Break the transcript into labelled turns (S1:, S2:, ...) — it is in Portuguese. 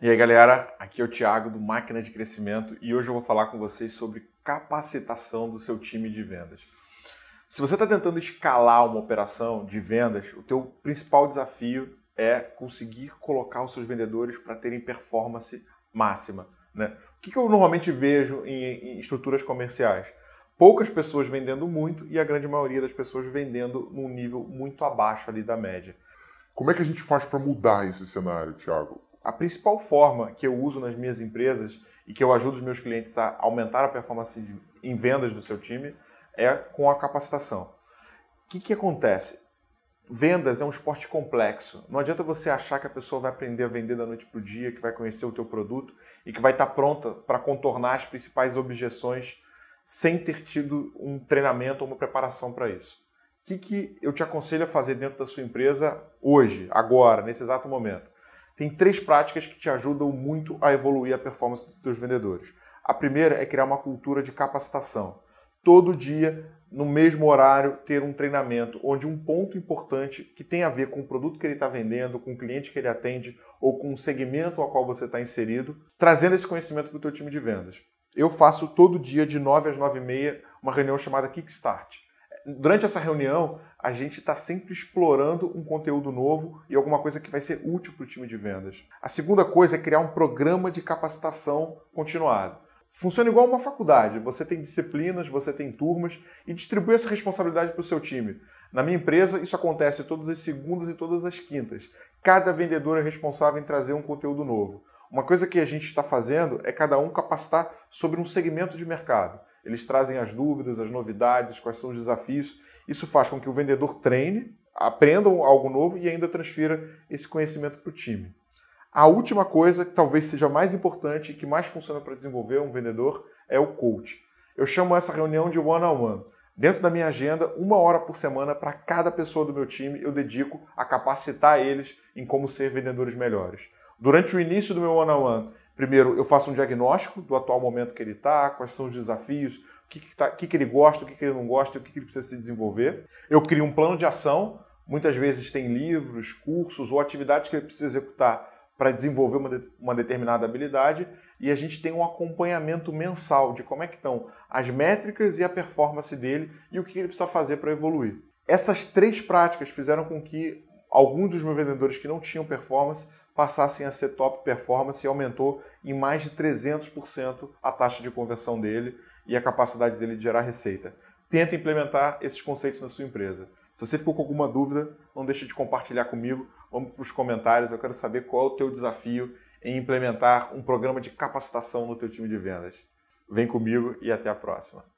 S1: E aí galera, aqui é o Thiago do Máquina de Crescimento e hoje eu vou falar com vocês sobre capacitação do seu time de vendas. Se você está tentando escalar uma operação de vendas, o teu principal desafio é conseguir colocar os seus vendedores para terem performance máxima. Né? O que, eu normalmente vejo em, estruturas comerciais? Poucas pessoas vendendo muito e a grande maioria das pessoas vendendo num nível muito abaixo ali da média. Como é que a gente faz para mudar esse cenário, Thiago? a principal forma que eu uso nas minhas empresas e que eu ajudo os meus clientes a aumentar a performance em vendas do seu time é com a capacitação. O que, que acontece? Vendas é um esporte complexo. Não adianta você achar que a pessoa vai aprender a vender da noite para o dia, que vai conhecer o teu produto e que vai estar tá pronta para contornar as principais objeções sem ter tido um treinamento ou uma preparação para isso. O que, que eu te aconselho a fazer dentro da sua empresa hoje, agora, nesse exato momento? Tem três práticas que te ajudam muito a evoluir a performance dos teus vendedores. A primeira é criar uma cultura de capacitação. Todo dia, no mesmo horário, ter um treinamento onde um ponto importante que tem a ver com o produto que ele está vendendo, com o cliente que ele atende ou com o segmento ao qual você está inserido, trazendo esse conhecimento para o teu time de vendas. Eu faço todo dia, de 9 às 9 e meia, uma reunião chamada Kickstart. Durante essa reunião, a gente está sempre explorando um conteúdo novo e alguma coisa que vai ser útil para o time de vendas. A segunda coisa é criar um programa de capacitação continuada. Funciona igual uma faculdade, você tem disciplinas, você tem turmas e distribui essa responsabilidade para o seu time. Na minha empresa, isso acontece todas as segundas e todas as quintas. Cada vendedor é responsável em trazer um conteúdo novo. Uma coisa que a gente está fazendo é cada um capacitar sobre um segmento de mercado. Eles trazem as dúvidas, as novidades, quais são os desafios. Isso faz com que o vendedor treine, aprenda algo novo e ainda transfira esse conhecimento para o time. A última coisa, que talvez seja mais importante e que mais funciona para desenvolver um vendedor, é o coach. Eu chamo essa reunião de one-on-one. -on -one. Dentro da minha agenda, uma hora por semana para cada pessoa do meu time, eu dedico a capacitar eles em como ser vendedores melhores. Durante o início do meu one-on-one, -on -one, Primeiro, eu faço um diagnóstico do atual momento que ele está, quais são os desafios, o que, que, tá, que, que ele gosta, o que, que ele não gosta, o que, que ele precisa se desenvolver. Eu crio um plano de ação, muitas vezes tem livros, cursos ou atividades que ele precisa executar para desenvolver uma, de, uma determinada habilidade e a gente tem um acompanhamento mensal de como é que estão as métricas e a performance dele e o que ele precisa fazer para evoluir. Essas três práticas fizeram com que alguns dos meus vendedores que não tinham performance passassem a ser top performance e aumentou em mais de 300% a taxa de conversão dele e a capacidade dele de gerar receita. Tenta implementar esses conceitos na sua empresa. Se você ficou com alguma dúvida, não deixe de compartilhar comigo. Vamos para os comentários. Eu quero saber qual é o teu desafio em implementar um programa de capacitação no teu time de vendas. Vem comigo e até a próxima.